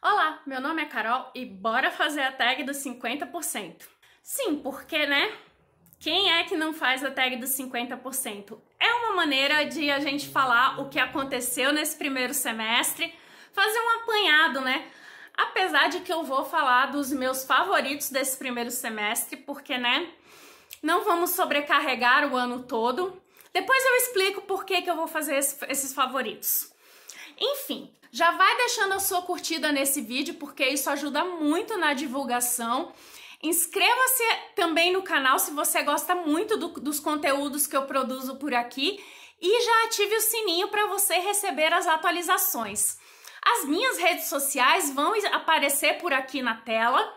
Olá, meu nome é Carol e bora fazer a tag dos 50%. Sim, porque né? Quem é que não faz a tag dos 50%? É uma maneira de a gente falar o que aconteceu nesse primeiro semestre, fazer um apanhado, né? Apesar de que eu vou falar dos meus favoritos desse primeiro semestre, porque né? Não vamos sobrecarregar o ano todo. Depois eu explico por que, que eu vou fazer esses favoritos. Enfim, já vai deixando a sua curtida nesse vídeo, porque isso ajuda muito na divulgação. Inscreva-se também no canal se você gosta muito do, dos conteúdos que eu produzo por aqui e já ative o sininho para você receber as atualizações. As minhas redes sociais vão aparecer por aqui na tela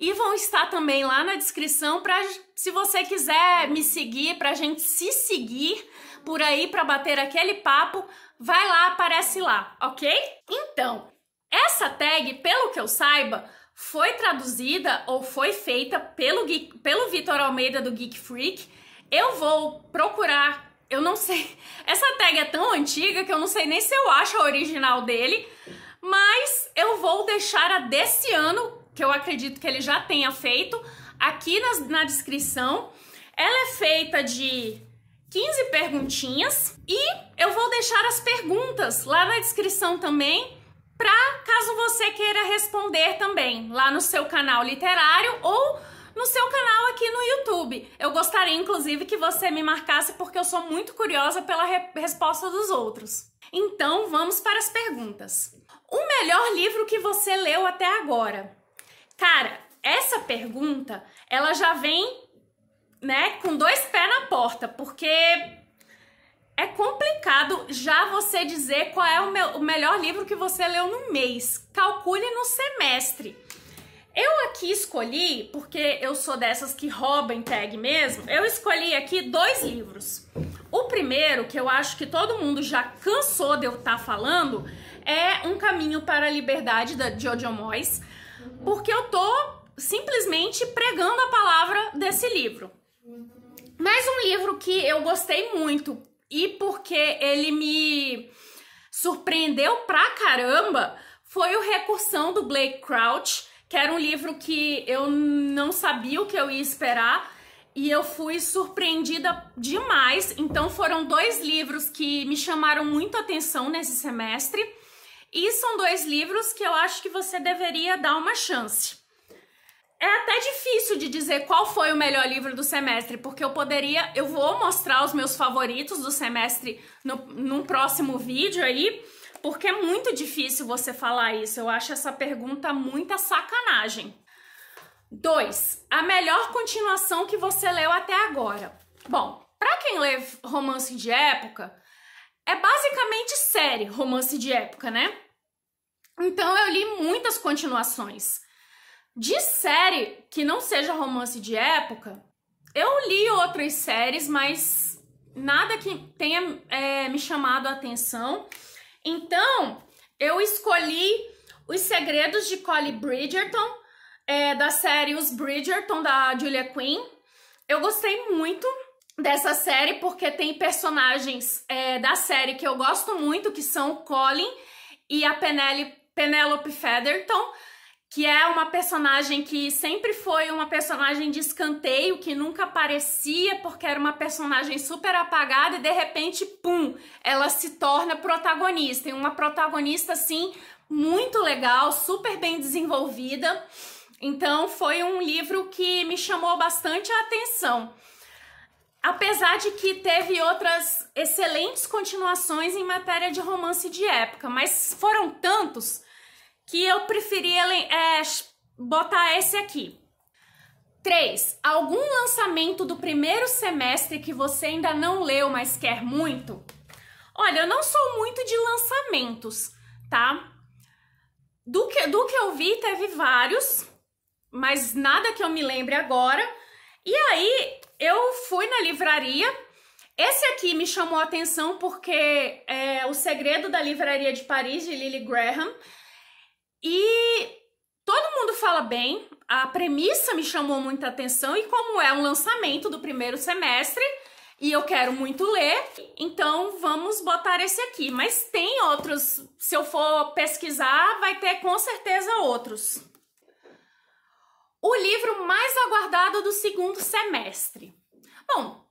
e vão estar também lá na descrição para se você quiser me seguir, para a gente se seguir por aí para bater aquele papo, vai lá, aparece lá, ok? Então, essa tag, pelo que eu saiba, foi traduzida ou foi feita pelo, pelo Vitor Almeida do Geek Freak. Eu vou procurar, eu não sei. Essa tag é tão antiga que eu não sei nem se eu acho a original dele, mas eu vou deixar a desse ano, que eu acredito que ele já tenha feito, aqui na, na descrição. Ela é feita de 15 perguntinhas e eu vou deixar as perguntas lá na descrição também para caso você queira responder também lá no seu canal literário ou no seu canal aqui no YouTube. Eu gostaria inclusive que você me marcasse porque eu sou muito curiosa pela re resposta dos outros. Então vamos para as perguntas. O melhor livro que você leu até agora? Cara, essa pergunta ela já vem né, com dois pés na porta, porque é complicado já você dizer qual é o, meu, o melhor livro que você leu no mês. Calcule no semestre. Eu aqui escolhi, porque eu sou dessas que roubam tag mesmo, eu escolhi aqui dois livros. O primeiro, que eu acho que todo mundo já cansou de eu estar tá falando, é Um Caminho para a Liberdade, da Jojo Moyes, porque eu tô simplesmente pregando a palavra desse livro. Mais um livro que eu gostei muito e porque ele me surpreendeu pra caramba foi o Recursão do Blake Crouch, que era um livro que eu não sabia o que eu ia esperar e eu fui surpreendida demais. Então foram dois livros que me chamaram muito atenção nesse semestre e são dois livros que eu acho que você deveria dar uma chance é até difícil de dizer qual foi o melhor livro do semestre, porque eu poderia, eu vou mostrar os meus favoritos do semestre no, num próximo vídeo aí, porque é muito difícil você falar isso. Eu acho essa pergunta muita sacanagem. 2. A melhor continuação que você leu até agora. Bom, para quem lê romance de época, é basicamente série romance de época, né? Então eu li muitas continuações. De série que não seja romance de época, eu li outras séries, mas nada que tenha é, me chamado a atenção. Então, eu escolhi Os Segredos de Collie Bridgerton, é, da série Os Bridgerton, da Julia Quinn. Eu gostei muito dessa série porque tem personagens é, da série que eu gosto muito, que são o Colin e a Penelope Featherton que é uma personagem que sempre foi uma personagem de escanteio, que nunca aparecia porque era uma personagem super apagada e de repente, pum, ela se torna protagonista. E uma protagonista, assim, muito legal, super bem desenvolvida. Então, foi um livro que me chamou bastante a atenção. Apesar de que teve outras excelentes continuações em matéria de romance de época, mas foram tantos que eu preferia é, botar esse aqui. 3. Algum lançamento do primeiro semestre que você ainda não leu, mas quer muito? Olha, eu não sou muito de lançamentos, tá? Do que, do que eu vi, teve vários, mas nada que eu me lembre agora. E aí, eu fui na livraria. Esse aqui me chamou a atenção porque é O Segredo da Livraria de Paris, de Lily Graham. E todo mundo fala bem, a premissa me chamou muita atenção e como é um lançamento do primeiro semestre e eu quero muito ler, então vamos botar esse aqui. Mas tem outros, se eu for pesquisar, vai ter com certeza outros. O livro mais aguardado do segundo semestre. Bom,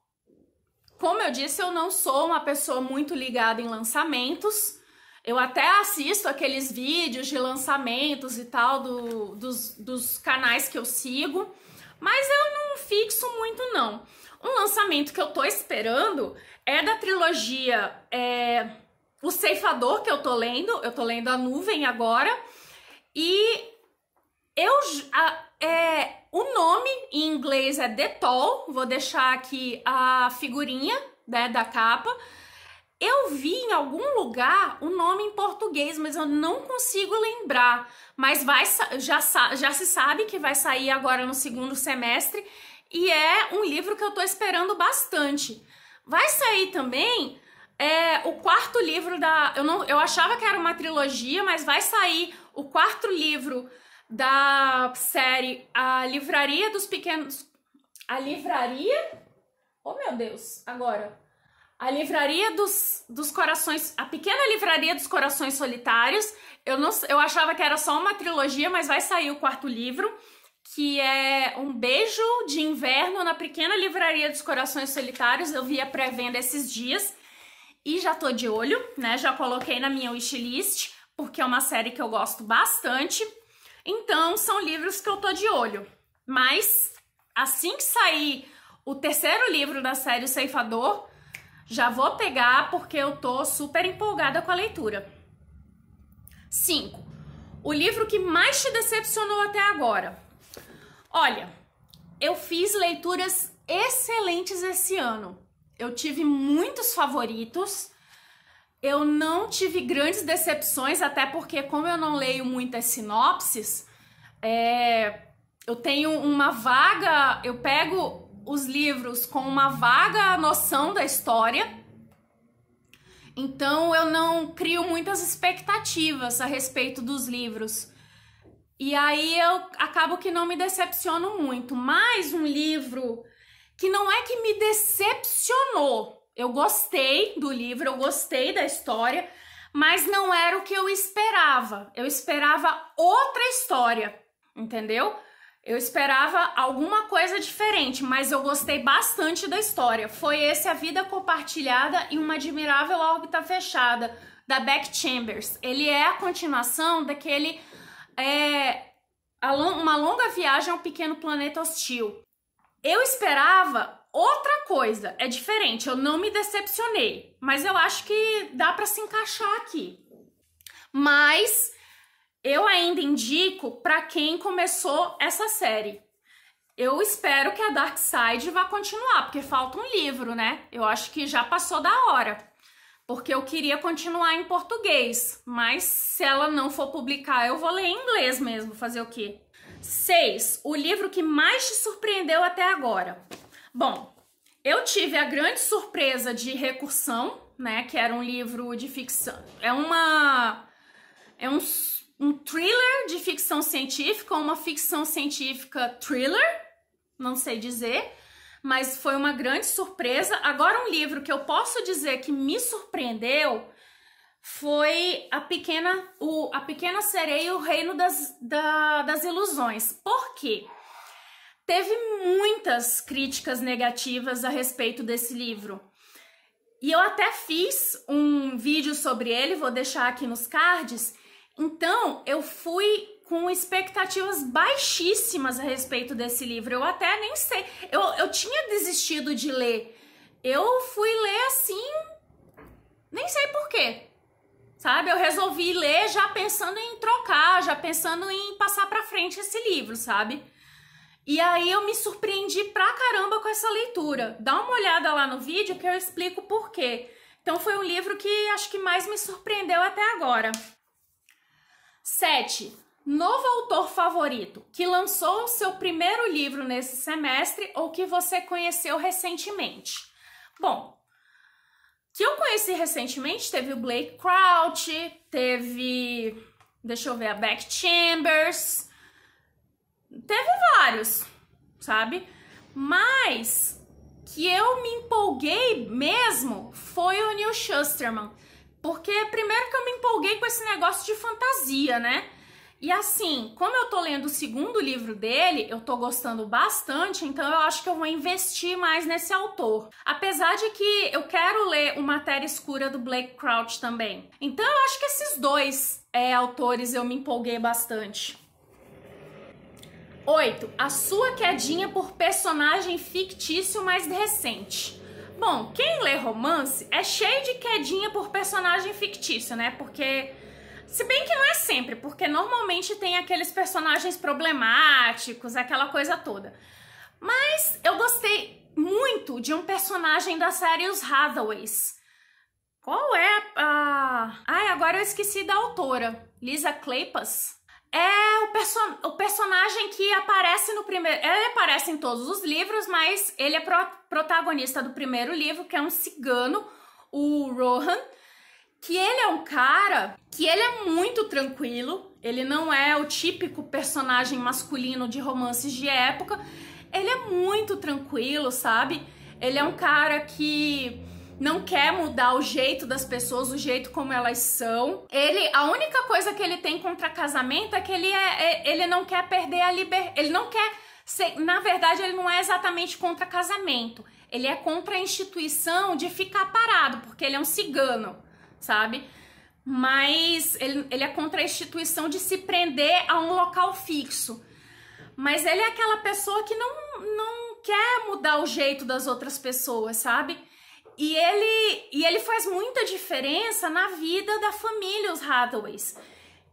como eu disse, eu não sou uma pessoa muito ligada em lançamentos, eu até assisto aqueles vídeos de lançamentos e tal do, dos, dos canais que eu sigo, mas eu não fixo muito não. Um lançamento que eu tô esperando é da trilogia é, O Ceifador, que eu tô lendo. Eu tô lendo A Nuvem agora. E eu. A, é, o nome em inglês é Detol. Vou deixar aqui a figurinha né, da capa. Eu vi em algum lugar o nome em português, mas eu não consigo lembrar. Mas vai, já, já se sabe que vai sair agora no segundo semestre e é um livro que eu estou esperando bastante. Vai sair também é, o quarto livro da. Eu, não, eu achava que era uma trilogia, mas vai sair o quarto livro da série A Livraria dos Pequenos. A Livraria? Oh meu Deus, agora. A livraria dos, dos corações, a pequena livraria dos corações solitários. Eu não, eu achava que era só uma trilogia, mas vai sair o quarto livro, que é Um Beijo de Inverno na pequena livraria dos corações solitários. Eu vi a pré-venda esses dias e já tô de olho, né? Já coloquei na minha wishlist, porque é uma série que eu gosto bastante. Então, são livros que eu tô de olho. Mas assim que sair o terceiro livro da série o Ceifador, já vou pegar porque eu tô super empolgada com a leitura. 5. O livro que mais te decepcionou até agora. Olha, eu fiz leituras excelentes esse ano. Eu tive muitos favoritos. Eu não tive grandes decepções, até porque, como eu não leio muitas sinopses, é, eu tenho uma vaga. Eu pego os livros com uma vaga noção da história. Então eu não crio muitas expectativas a respeito dos livros. E aí eu acabo que não me decepciono muito. Mais um livro que não é que me decepcionou. Eu gostei do livro, eu gostei da história, mas não era o que eu esperava. Eu esperava outra história, entendeu? Eu esperava alguma coisa diferente, mas eu gostei bastante da história. Foi esse A Vida Compartilhada e Uma Admirável Órbita Fechada, da Beck Chambers. Ele é a continuação daquele. É, uma longa viagem ao pequeno planeta hostil. Eu esperava outra coisa, é diferente, eu não me decepcionei, mas eu acho que dá para se encaixar aqui. Mas eu ainda indico para quem começou essa série. Eu espero que a Dark Side vá continuar, porque falta um livro, né? Eu acho que já passou da hora. Porque eu queria continuar em português, mas se ela não for publicar, eu vou ler em inglês mesmo, fazer o quê? 6. O livro que mais te surpreendeu até agora. Bom, eu tive a grande surpresa de Recursão, né, que era um livro de ficção. É uma é um um thriller de ficção científica ou uma ficção científica thriller, não sei dizer, mas foi uma grande surpresa. Agora um livro que eu posso dizer que me surpreendeu foi a pequena o, a pequena sereia e o reino das, da, das ilusões. Por quê? Teve muitas críticas negativas a respeito desse livro. E eu até fiz um vídeo sobre ele, vou deixar aqui nos cards, então, eu fui com expectativas baixíssimas a respeito desse livro. Eu até nem sei. Eu, eu tinha desistido de ler. Eu fui ler assim. Nem sei porquê. Sabe? Eu resolvi ler já pensando em trocar, já pensando em passar pra frente esse livro, sabe? E aí eu me surpreendi pra caramba com essa leitura. Dá uma olhada lá no vídeo que eu explico por quê. Então foi um livro que acho que mais me surpreendeu até agora. 7. Novo autor favorito que lançou o seu primeiro livro nesse semestre ou que você conheceu recentemente. Bom, que eu conheci recentemente teve o Blake Crouch, teve, deixa eu ver, a Beck Chambers, teve vários, sabe? Mas que eu me empolguei mesmo foi o Neil Schusterman. Porque primeiro que eu me empolguei com esse negócio de fantasia, né? E assim, como eu tô lendo o segundo livro dele, eu tô gostando bastante, então eu acho que eu vou investir mais nesse autor. Apesar de que eu quero ler o Matéria Escura do Blake Crouch também. Então eu acho que esses dois é, autores eu me empolguei bastante. 8. A sua quedinha por personagem fictício mais recente. Bom, quem lê romance é cheio de quedinha por personagem fictício, né? Porque. Se bem que não é sempre, porque normalmente tem aqueles personagens problemáticos, aquela coisa toda. Mas eu gostei muito de um personagem da série Os Hathaways. Qual é a. Ai, agora eu esqueci da autora. Lisa Kleypas? é o, perso o personagem que aparece no primeiro. Ele aparece em todos os livros, mas ele é pro protagonista do primeiro livro, que é um cigano, o Rohan. Que ele é um cara que ele é muito tranquilo. Ele não é o típico personagem masculino de romances de época. Ele é muito tranquilo, sabe? Ele é um cara que não quer mudar o jeito das pessoas, o jeito como elas são. Ele, a única coisa que ele tem contra casamento é que ele, é, é ele não quer perder a liberdade. Ele não quer. Ser, na verdade, ele não é exatamente contra casamento. Ele é contra a instituição de ficar parado, porque ele é um cigano, sabe? Mas ele, ele é contra a instituição de se prender a um local fixo. Mas ele é aquela pessoa que não, não quer mudar o jeito das outras pessoas, sabe? E ele, e ele faz muita diferença na vida da família, os Hathaways.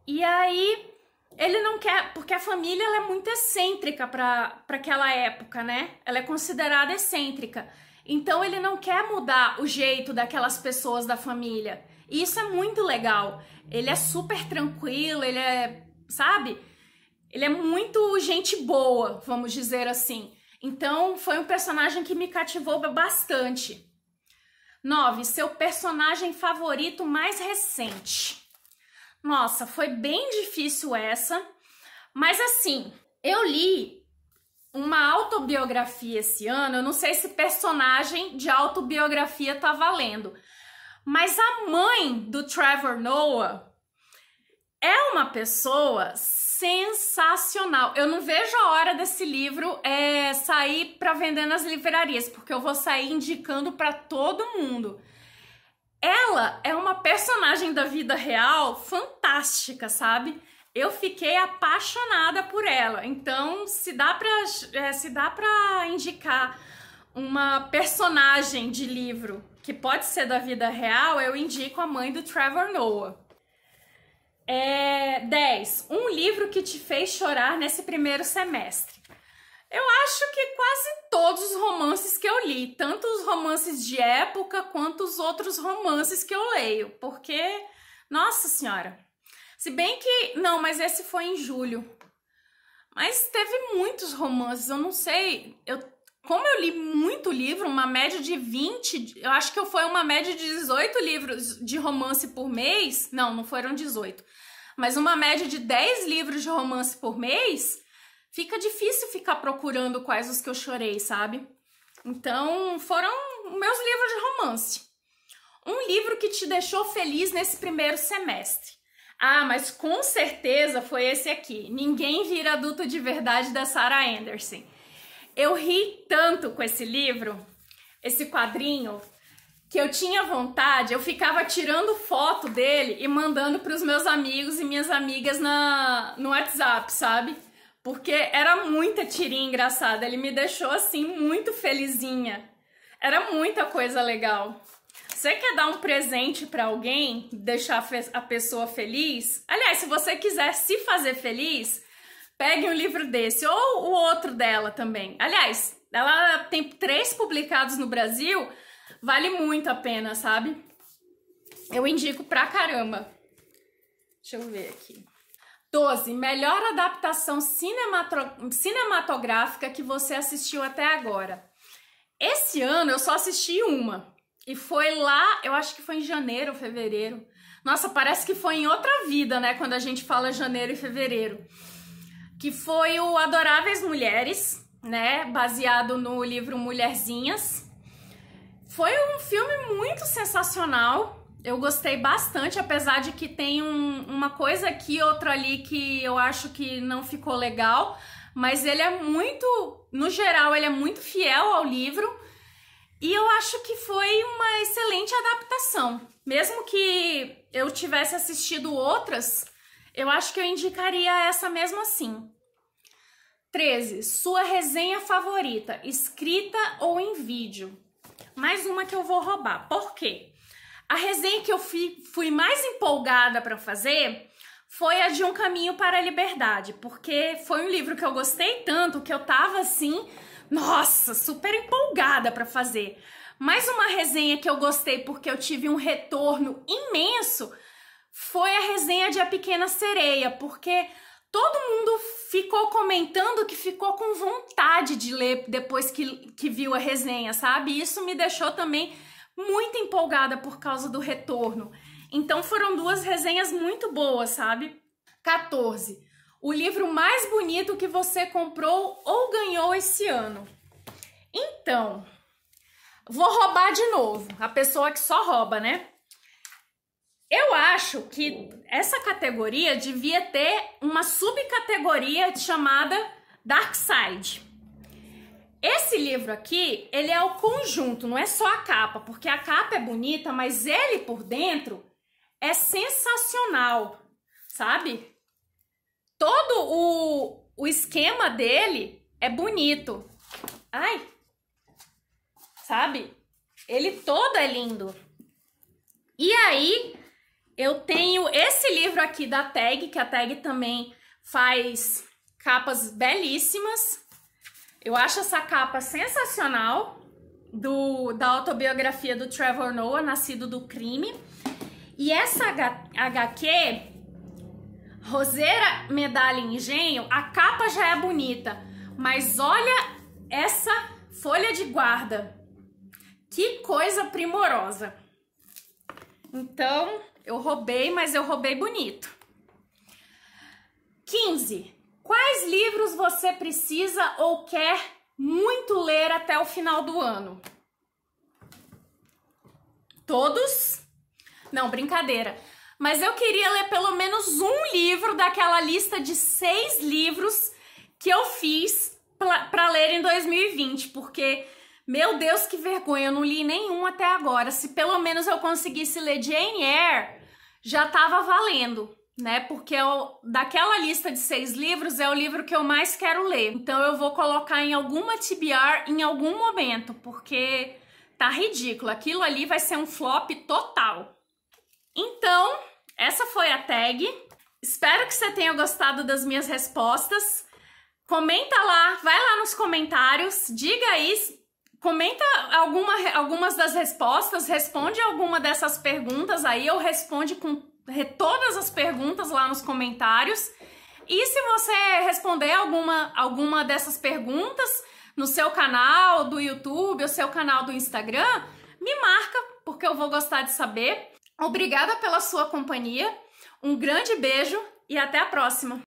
E aí ele não quer, porque a família é muito excêntrica para aquela época, né? Ela é considerada excêntrica. Então ele não quer mudar o jeito daquelas pessoas da família. E isso é muito legal. Ele é super tranquilo, ele é, sabe? Ele é muito gente boa, vamos dizer assim. Então foi um personagem que me cativou bastante. 9. Seu personagem favorito mais recente. Nossa, foi bem difícil essa, mas assim, eu li uma autobiografia esse ano. Eu não sei se personagem de autobiografia tá valendo, mas a mãe do Trevor Noah é uma pessoa sensacional. Eu não vejo a hora desse livro é, sair para vender nas livrarias, porque eu vou sair indicando para todo mundo. Ela é uma personagem da vida real fantástica, sabe? Eu fiquei apaixonada por ela. Então, se dá para é, se dá para indicar uma personagem de livro que pode ser da vida real, eu indico a mãe do Trevor Noah. É, 10. Um livro que te fez chorar nesse primeiro semestre. Eu acho que quase todos os romances que eu li, tanto os romances de época quanto os outros romances que eu leio, porque, nossa senhora. Se bem que. Não, mas esse foi em julho. Mas teve muitos romances, eu não sei. Eu como eu li muito livro, uma média de 20, eu acho que foi uma média de 18 livros de romance por mês. Não, não foram 18. Mas uma média de 10 livros de romance por mês, fica difícil ficar procurando quais os que eu chorei, sabe? Então, foram meus livros de romance. Um livro que te deixou feliz nesse primeiro semestre. Ah, mas com certeza foi esse aqui. Ninguém vira adulto de verdade da Sarah Anderson. Eu ri tanto com esse livro, esse quadrinho, que eu tinha vontade, eu ficava tirando foto dele e mandando para os meus amigos e minhas amigas na, no WhatsApp, sabe? Porque era muita tirinha engraçada, ele me deixou assim muito felizinha. Era muita coisa legal. Você quer dar um presente para alguém, deixar a pessoa feliz? Aliás, se você quiser se fazer feliz, Peguem um livro desse ou o outro dela também. Aliás, ela tem três publicados no Brasil, vale muito a pena, sabe? Eu indico pra caramba. Deixa eu ver aqui. 12. Melhor adaptação cinematográfica que você assistiu até agora. Esse ano eu só assisti uma. E foi lá, eu acho que foi em janeiro ou fevereiro. Nossa, parece que foi em outra vida, né? Quando a gente fala janeiro e fevereiro que foi o Adoráveis Mulheres, né? Baseado no livro Mulherzinhas. Foi um filme muito sensacional. Eu gostei bastante, apesar de que tem um, uma coisa aqui, outra ali que eu acho que não ficou legal. Mas ele é muito, no geral, ele é muito fiel ao livro. E eu acho que foi uma excelente adaptação. Mesmo que eu tivesse assistido outras, eu acho que eu indicaria essa mesmo assim. 13. Sua resenha favorita, escrita ou em vídeo? Mais uma que eu vou roubar. Por quê? A resenha que eu fui, fui mais empolgada para fazer foi a de Um Caminho para a Liberdade, porque foi um livro que eu gostei tanto que eu tava assim, nossa, super empolgada para fazer. Mais uma resenha que eu gostei porque eu tive um retorno imenso foi a resenha de A Pequena Sereia, porque todo mundo ficou comentando que ficou com vontade de ler depois que, que viu a resenha, sabe? isso me deixou também muito empolgada por causa do retorno. Então foram duas resenhas muito boas, sabe? 14. O livro mais bonito que você comprou ou ganhou esse ano. Então, vou roubar de novo. A pessoa que só rouba, né? Eu acho que essa categoria devia ter uma subcategoria chamada Dark Side. Esse livro aqui, ele é o conjunto, não é só a capa, porque a capa é bonita, mas ele por dentro é sensacional, sabe? Todo o, o esquema dele é bonito. Ai! Sabe? Ele todo é lindo. E aí, eu tenho esse livro aqui da Tag, que a Tag também faz capas belíssimas. Eu acho essa capa sensacional do, da autobiografia do Trevor Noah, Nascido do Crime. E essa HQ, Roseira Medalha Engenho, a capa já é bonita, mas olha essa folha de guarda. Que coisa primorosa. Então, eu roubei, mas eu roubei bonito. 15. Quais livros você precisa ou quer muito ler até o final do ano? Todos? Não, brincadeira. Mas eu queria ler pelo menos um livro daquela lista de seis livros que eu fiz para ler em 2020, porque, meu Deus, que vergonha, eu não li nenhum até agora. Se pelo menos eu conseguisse ler Jane Eyre, já estava valendo, né? Porque eu, daquela lista de seis livros é o livro que eu mais quero ler. Então eu vou colocar em alguma TBR em algum momento, porque tá ridículo. Aquilo ali vai ser um flop total. Então, essa foi a tag. Espero que você tenha gostado das minhas respostas. Comenta lá, vai lá nos comentários, diga isso Comenta alguma, algumas das respostas, responde alguma dessas perguntas aí, ou responde com todas as perguntas lá nos comentários. E se você responder alguma, alguma dessas perguntas no seu canal do YouTube ou seu canal do Instagram, me marca, porque eu vou gostar de saber. Obrigada pela sua companhia, um grande beijo e até a próxima!